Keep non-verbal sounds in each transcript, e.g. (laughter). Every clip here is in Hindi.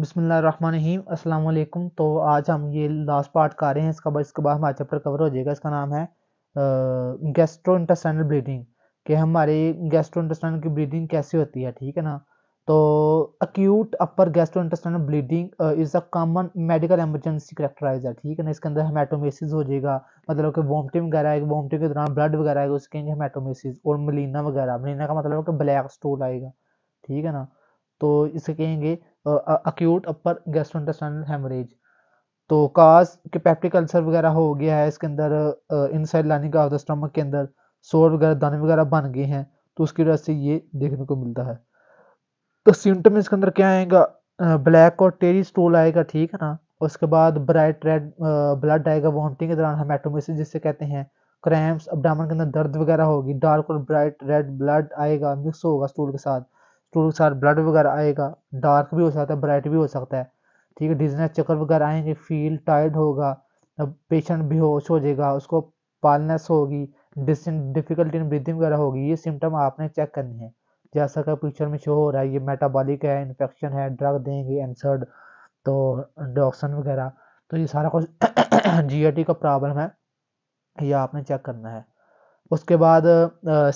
बिसमीम अल्लाम तो आज हम ये लास्ट पार्ट कर रहे हैं इसका इसके बाद हमारा चैप्टर कवर हो जाएगा इसका नाम है गैस्ट्रो इंटेस्टाइनल ब्लीडिंग कि हमारे गैस्ट्रो इंटेस्टाइनल की ब्लीडिंग कैसे होती है ठीक है ना तो acute upper gastro intestinal bleeding is a common medical emergency characterize है ठीक है ना इसके अंदर हेमाटोमेसिस हो जाएगा मतलब कि वॉमटिंग वगैरह आएगी वॉमटिंग के दौरान ब्लड वगैरह आएगा उसके हेमाटोमेसिस और मलीना वगैरह मलिना का मतलब कि ब्लैक स्टोल आएगा ठीक है ना तो इसे कहेंगे अक्यूट अपर गैस्ट्रोइंटेस्टाइनल हेमरेज तो काज के पैप्टिक अल्सर वगैरह हो गया है इसके अंदर side lining of the stomach के अंदर सोर वगैरह दाने वगैरह बन गए हैं तो उसकी वजह से ये देखने को मिलता है तो सिम्टम इसके अंदर क्या आएगा ब्लैक और टेरी स्टूल आएगा ठीक है ना उसके बाद ब्राइट रेड ब्लड आएगा वॉमिटिंग के दौरान हेमेटोमेसिस जिसे कहते हैं क्रैम्प्स अबडामन के अंदर दर्द वगैरह होगी डार्क और ब्राइट रेड ब्लड आएगा मिक्स होगा स्टूल के साथ तो सा ब्लड वगैरह आएगा डार्क भी हो सकता है ब्राइट भी हो सकता है ठीक है डिजनेस चक्कर वगैरह आएंगे फील टायर्ड होगा तो पेशेंट बेहोश हो जाएगा उसको पालनेस होगी डिफिकल्टी इन ब्रीदिंग वगैरह होगी ये सिम्टम आपने चेक करनी है जैसा कि पिक्चर में शो हो रहा है ये मेटाबॉलिक है इन्फेक्शन है ड्रग देंगे एंसर्ड तो डॉक्सन वगैरह तो ये सारा कुछ जी (coughs) का प्रॉब्लम है ये आपने चेक करना है उसके बाद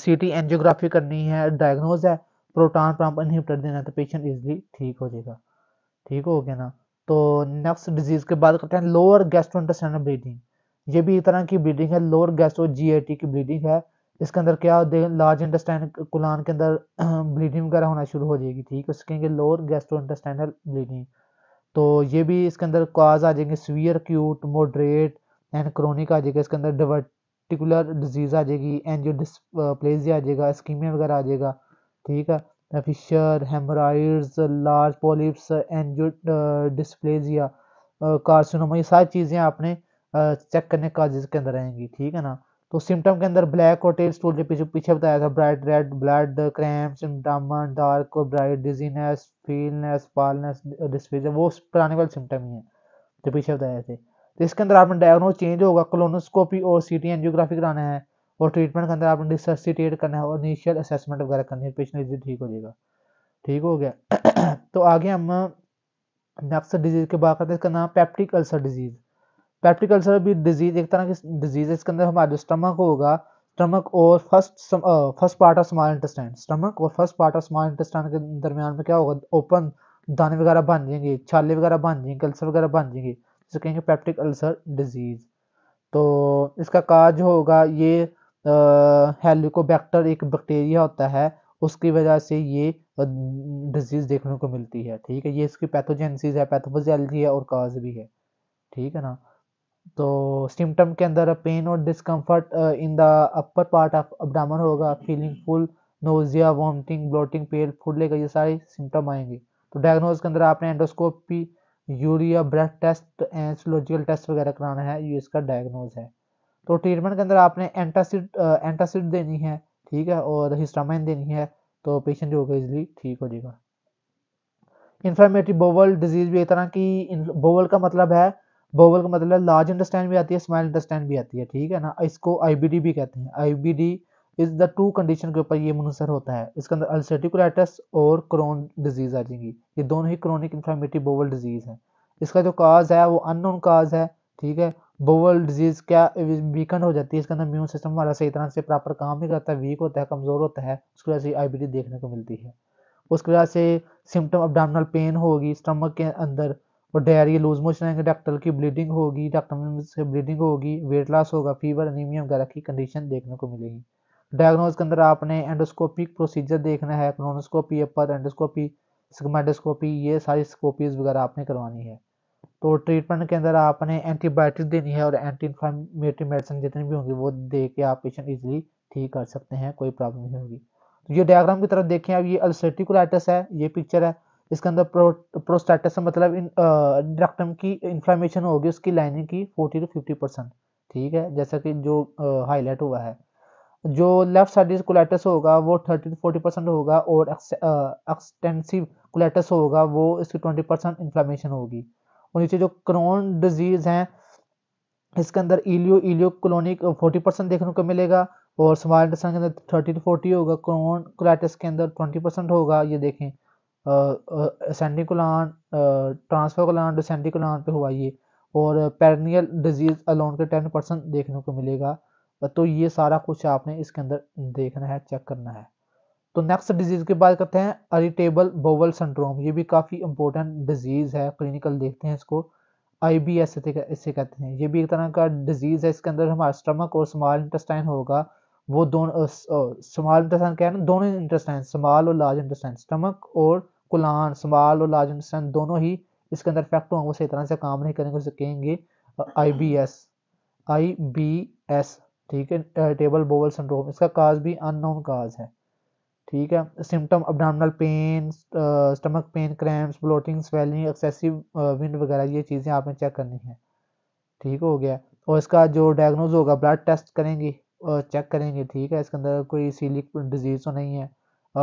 सी टी एनजियोग्राफी करनी है डायग्नोज है प्रोटॉन पंप इनहिबिटर देना तो पेशेंट इजली ठीक हो जाएगा ठीक हो गया ना तो नेक्स्ट डिजीज के बाद करते हैं लोअर गैस्ट्रो इंटेस्टाइनल ब्लीडिंग ये भी तरह की ब्लीडिंग है लोअर गैस्ट्रो टी की ब्लीडिंग है इसके अंदर क्या लार्ज इंटेस्टाइन कुलान के अंदर ब्लीडिंग (clears throat) वगैरह होना शुरू हो जाएगी ठीक है कहेंगे लोअर गैस्ट्रो इंटेस्टाइनल ब्लीडिंग तो ये भी इसके अंदर कॉज आ जाएंगे severe acute moderate and chronic आ जाएगा इसके अंदर डिवर्टिकुलर डिजीज आ जाएगी एनजियो डिस्प्लेजिया आ जाएगा स्कीमिया वगैरह आ जाएगा ठीक है fissure haemorrhoids large polyps angiodysplasia carcinoma ये सारी चीज़ें आपने चेक uh, करने काजेज के अंदर आएंगी ठीक है ना तो सिम्टम के अंदर ब्लैक और टेल स्टूल जो पीछे पीछे बताया था bright red blood cramp abdomen dark और ब्राइट डिजीनेस फीलनेस पालनेस डिस्पेजर वो पुराने वाले सिम्टम ही हैं जो पीछे बताए थे तो इसके अंदर आपने डायग्नोज चेंज होगा क्लोनोस्कोपी और सी एनजियोग्राफी कराना है और ट्रीटमेंट के अंदर आपने रिसर्सिटेट करना है और इनिशियल असेसमेंट वगैरह करनी है पेशेंट इजी ठीक हो जाएगा ठीक हो गया (clears throat) तो आगे हम नेक्स्ट डिजीज़ के बात करते हैं इसका नाम peptic ulcer disease peptic ulcer भी डिजीज़ एक तरह की डिजीज़ है इसके अंदर हमारा जो स्टमक होगा स्टमक और first first part of small intestine stomach और first part of small intestine के दरमियान में क्या होगा ओपन दाने वगैरह बन जाएंगे छाले वगैरह बन जाएंगे अल्सर वगैरह बन जाएंगे जिसे कहेंगे पैप्टिक अल्सर डिजीज़ तो इसका काज होगा ये हेलिकोबैक्टर एक बैक्टीरिया होता है उसकी वजह से ये डिजीज़ देखने को मिलती है ठीक है ये इसकी पैथोजेंसीज है पैथोफिजियोलॉजी है और काज भी है ठीक है ना तो सिम्टम के अंदर पेन और discomfort in the upper part of abdomen होगा feeling full nausea vomiting bloating पेल फूड लेकर ये सारे सिम्टम आएंगे तो डायग्नोज के अंदर आपने endoscopy urea blood test and serological test वगैरह कराना है ये इसका डायग्नोज है तो ट्रीटमेंट के अंदर आपने एंटासिड एंटासिड देनी है ठीक है और हिस्टामाइन देनी है तो पेशेंट जो होगा इजली ठीक हो जाएगा इन्फ्लामेटरी बोवल डिजीज भी एक तरह की बोवल का मतलब है बोवल का मतलब लार्ज इंटेस्टाइन भी आती है स्मॉल इंटेस्टाइन भी आती है ठीक है ना इसको आईबीडी भी कहते हैं IBD is the two condition के ऊपर ये मुनसर होता है इसके अंदर अल्सरटिकुलाइटस और क्रोन डिजीज आ जाएंगी ये दोनों ही क्रोनिक इन्फ्लामेटरी बोवल डिजीज है इसका जो काज है वो अननोन काज है ठीक है बोवल डिजीज क्या वीकन हो जाती है इसके अंदर इम्यून सिस्टम हमारा सही तरह से प्रॉपर काम नहीं करता वीक होता है कमज़ोर होता है उसकी वजह से आई देखने को मिलती है उसकी वजह से सिम्टम अपडामनल पेन होगी स्टमक के अंदर और डायरिया लूज मोशन आएंगे डॉक्टर की ब्लीडिंग होगी डॉक्टर से ब्लीडिंग होगी वेट लॉस होगा फीवर एनीमिया वगैरह की कंडीशन देखने को मिलेगी डायग्नोज के अंदर आपने एंडोस्कोपिक प्रोसीजर देखना है क्रोनोस्कोपी अपर एंडोस्कोपी स्कमेटोस्कोपी ये सारी स्कोपीज वगैरह आपने करवानी है तो ट्रीटमेंट के अंदर आपने एंटीबायोटिक देनी है और एंटी इन्फ्लामेटरी मेडिसिन जितनी भी होंगी वो दे के आप पेशेंट इजिली ठीक कर सकते हैं कोई प्रॉब्लम नहीं होगी तो ये डायग्राम की तरफ देखें अब ये अल्सरेटिकुलाइटिस है ये पिक्चर है इसके अंदर प्रो, प्रोस्टाइटिस मतलब इन रेक्टम की इन्फ्लामेशन होगी उसकी लाइनिंग की फोर्टी टू फिफ्टी परसेंट ठीक है जैसा कि जो हाईलाइट हुआ है जो लेफ्ट साइड कोलाइटस होगा वो थर्टी टू फोर्टी परसेंट होगा और एक्सटेंसिव कोलाइटस होगा वो इसकी ट्वेंटी परसेंट इन्फ्लामेशन होगी और नीचे जो क्रोन डिजीज है इसके अंदर ileo ileo colonic forty percent देखने को मिलेगा और स्मार्ट के अंदर थर्टी टू फोर्टी होगा क्रोन क्लाइटिस के अंदर ट्वेंटी परसेंट होगा ये देखें सेंडिकुलान ट्रांसफर ट्रांसफोकलान डिसेंडिकुलान पे हुआ ये और पेरनियल डिजीज अलोन के टेन परसेंट देखने को मिलेगा तो ये सारा कुछ आपने इसके अंदर देखना है चेक करना है तो नेक्स्ट डिजीज की बात करते हैं अरिटेबल बोवल सिंड्रोम ये भी काफ़ी इंपॉर्टेंट डिजीज़ है क्लिनिकल देखते हैं इसको आई बी एस इसे कहते हैं ये भी एक तरह का डिजीज़ है इसके अंदर हमारा स्टमक और स्मॉल इंटेस्टाइन होगा वो दोनों स्मॉल इंटेस्टाइन क्या है ना दोनों इंटेस्टाइन स्मॉल और लार्ज इंटेस्टाइन स्टमक और कुलान स्मॉल और लार्ज इंटेस्टाइन दोनों ही इसके अंदर इफेक्ट होंगे सही तरह से काम नहीं करेंगे उसे कहेंगे I B S I B S ठीक है टेबल बोवल सिंड्रोम इसका काज भी अननोन काज है ठीक है symptom abdominal pain stomach pain cramps bloating swelling excessive wind वगैरह ये चीज़ें आपने चेक करनी है ठीक हो गया और इसका जो डायग्नोज होगा ब्लड टेस्ट करेंगे और चेक करेंगे ठीक है इसके अंदर कोई सीलिक डिजीज़ तो नहीं है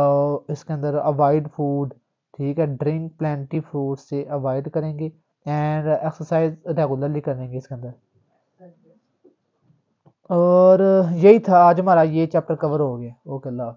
और इसके अंदर अवॉइड फूड ठीक है ड्रिंक प्लेंटी फ्रूट से अवॉइड करेंगे एंड एक्सरसाइज रेगुलरली करेंगे इसके अंदर और यही था आज हमारा ये चैप्टर कवर हो गया ओके अल्लाह